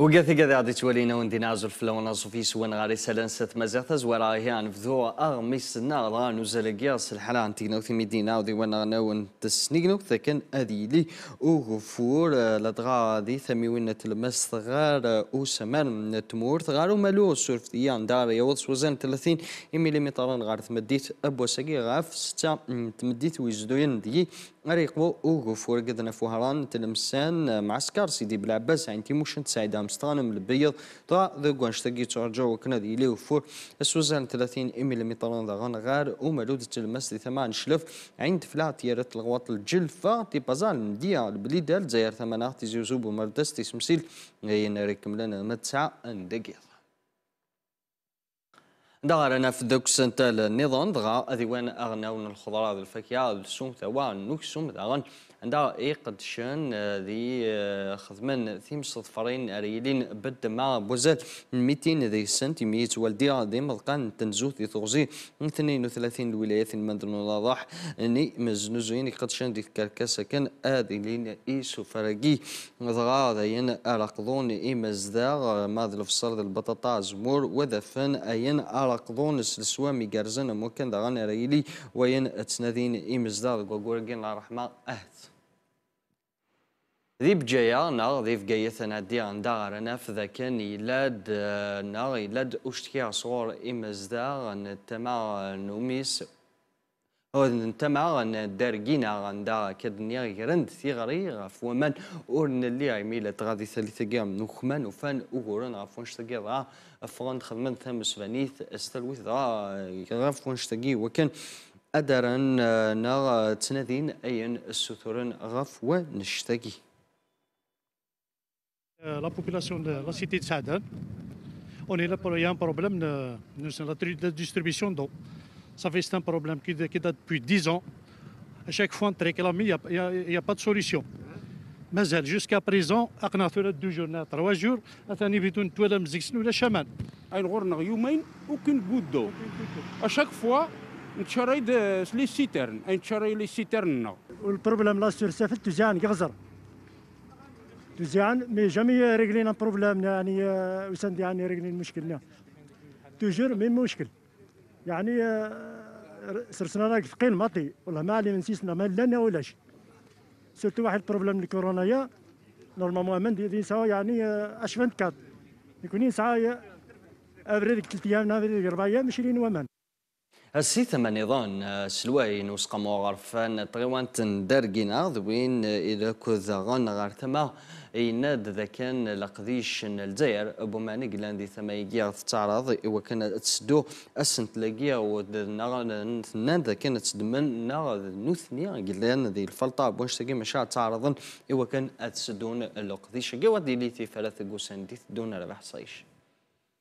وقاثي قاذي عادي تولينا وندي نازل في لون صوفي سوان غاري سالان ست مازال تزوارا هي عن فذو اغمي سنا رانو زلقياس الحلا عن تينا وثي مدينا وذي وانا ناون تسنيقنو ثكن اذي لي وغفور لدغا ذي ثمي وين تلمس ثغار من التمور ثغار ومالو سورف ثيان دار يوض سوزان 30 ملم غار تمديت ابو ساقي غاف ستا تمديت ويزدوين دي غريقو وغفور قدنا فوهران تلمسان معسكر سيدي بلعباس عين تيموشن تساعدام ستانم البيض تا ذوقان شتاقي تارجو وكنا ذي ليو فور السوزان 30 ملم ذا غان غار ومالودة المسلي ثمان شلف عند فلات يارت الغوات الجلفة تي بازال مديا البليدة الجزائر ثمانات تيزي وزوب ومردس تيسمسيل يناريكم لنا متسع ندقيض دارنا في دوك سنتا النظام دغا ضغا وين أغناون الخضراء الفاكهة السوم ثوان نوكسوم ذغن عندها اي قد شان آه، ذي آه، خذمن ثيم صدفرين اريلين بد مع بوزات ميتين ذي سنتيميت ميت والدي ذي مضقان تنزوث ذي ثغزي 32 الولايات المدن راح ني مزنوزين قد شان ذي كركاسة كان لين اي سفرقي ضغا ذين ارقضون اي مزداغ ماذ ذي البطاطا زمور وذفن اين ارقضون سلسوا ميقرزن ممكن دغان اريلي وين تنادين اي مزداغ لا رحمة اهت ذي بجايا نا ذي بجايا دي عن دار نفذا كان يلاد آه، نا يلاد اشتكي صور إمز امزدا تما نوميس هو نتما دارجينا غندا كدنيا غيرند ثيغري غف من اور اللي عميلة غادي ثالثة جام نخمان وفان اوغورن غف ونش تقي ضا فغن خدمن ثمس فانيث استلويث ضا غف ونش تقي وكان أدرن آه، نا تنادين أين السثورن غف ونشتقي Euh, la population de la cité de Saadane, on est là pour il y a un problème de, de, distribution d'eau. Ça fait c'est un problème qui, qui, date depuis 10 ans. À chaque fois, on réclame, il n'y a, pas de solution. Mais jusqu'à présent, on a deux jours, trois jours, on a vu une toile de ou la chaman. Aucune goutte d'eau. À chaque fois, on a les citernes. On a les citernes. Le problème là sur Safet, tu as un gazard. مزيان مي جامي ريغلينا بروبليم يعني آه، وسند يعني ريغلين مشكلنا توجور مي مشكل يعني آه، سرسنا راك فقين ماطي والله ما علي من سيسنا ما لنا ولا شيء سيرتو واحد بروبليم الكورونا يا نورمالمون من دي سوا يعني آه، اش 24 يكونين ساعه ابريدك ثلاث ايام ابريدك اربع ايام مشرين ومان السي ثمان نظام آه، سلواي نسقى مغرفان طغيوان تندرقنا ذوين آه، إذا كوذا غن غار ثما إيناد ذا كان لقديش الجزائر أبو مانيك لان ذي ثما يجي تعرض وكان تسدو أسنت لاقيا ثنان ذا كان تسدمن نار نوثنيا قلان ذي الفلطة بوش تقي مشاع تعرضن وكان تسدون لقديش قوة دي ليتي ثلاث قوسان ديث دون ربح صيش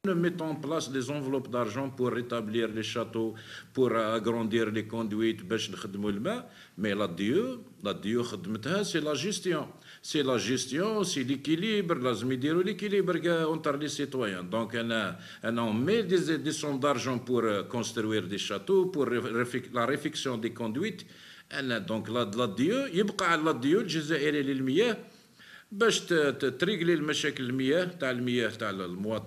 Nous mettons en place des enveloppes d'argent pour rétablir les châteaux, pour agrandir les conduites, mais la Dieu, la Dieu, c'est la gestion. C'est la gestion, c'est l'équilibre, l'équilibre entre les citoyens. Donc, on, met des, sommes d'argent pour construire des châteaux, pour la réfection des conduites. Donc, la Dieu, il y a la Dieu, الجزائري للمياه باش تريقلي المشاكل المياه تاع المياه تاع المواطن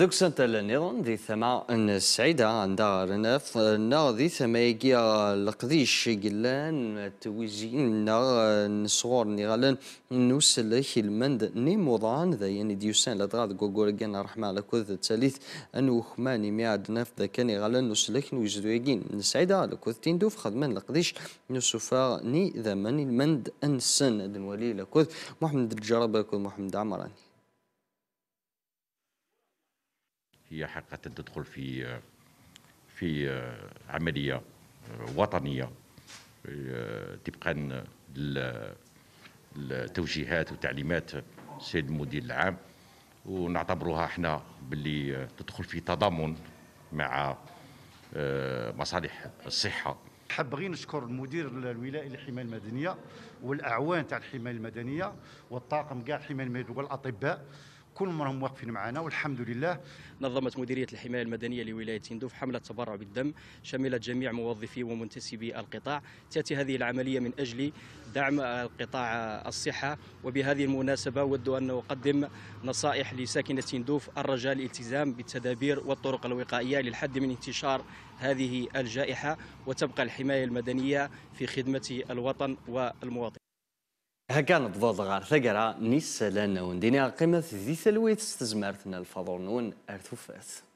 ذوك سنت لنيرون ذي ثما السعيدة عن دار نف نا ذي ثما يجي القديش قلان تويزين نا نصغور نوصل نوسلك المند ني موضان ذا يعني ديوسان لدغاد غوغور جان رحمة على كوذ تاليث أنو خماني ميعاد نف ذا كان نوصل نوسلك نوزدو يجين نسعيدة على كوذ تندوف خدمان القديش نصفا ني ذا من المند أنسن دنوالي لكوذ محمد الجربة كوذ محمد عمراني هي حقيقة تدخل في في عملية وطنية طبقا التوجيهات وتعليمات السيد المدير العام ونعتبروها احنا باللي تدخل في تضامن مع مصالح الصحه حاب غير نشكر المدير الولائي للحمايه المدنيه والاعوان تاع الحمايه المدنيه والطاقم كاع الحمايه المدنيه والاطباء كلهم راهم واقفين معنا والحمد لله نظمت مديريه الحمايه المدنيه لولايه تندوف حمله تبرع بالدم شملت جميع موظفي ومنتسبي القطاع تاتي هذه العمليه من اجل دعم القطاع الصحه وبهذه المناسبه اود ان اقدم نصائح لساكنه تندوف الرجاء الالتزام بالتدابير والطرق الوقائيه للحد من انتشار هذه الجائحه وتبقى الحمايه المدنيه في خدمه الوطن والمواطن هكا نبضض غار ثقرة نيس سالانا ونديني قيمة ذي تلويت استزمارتنا الفضل نون ارثوفات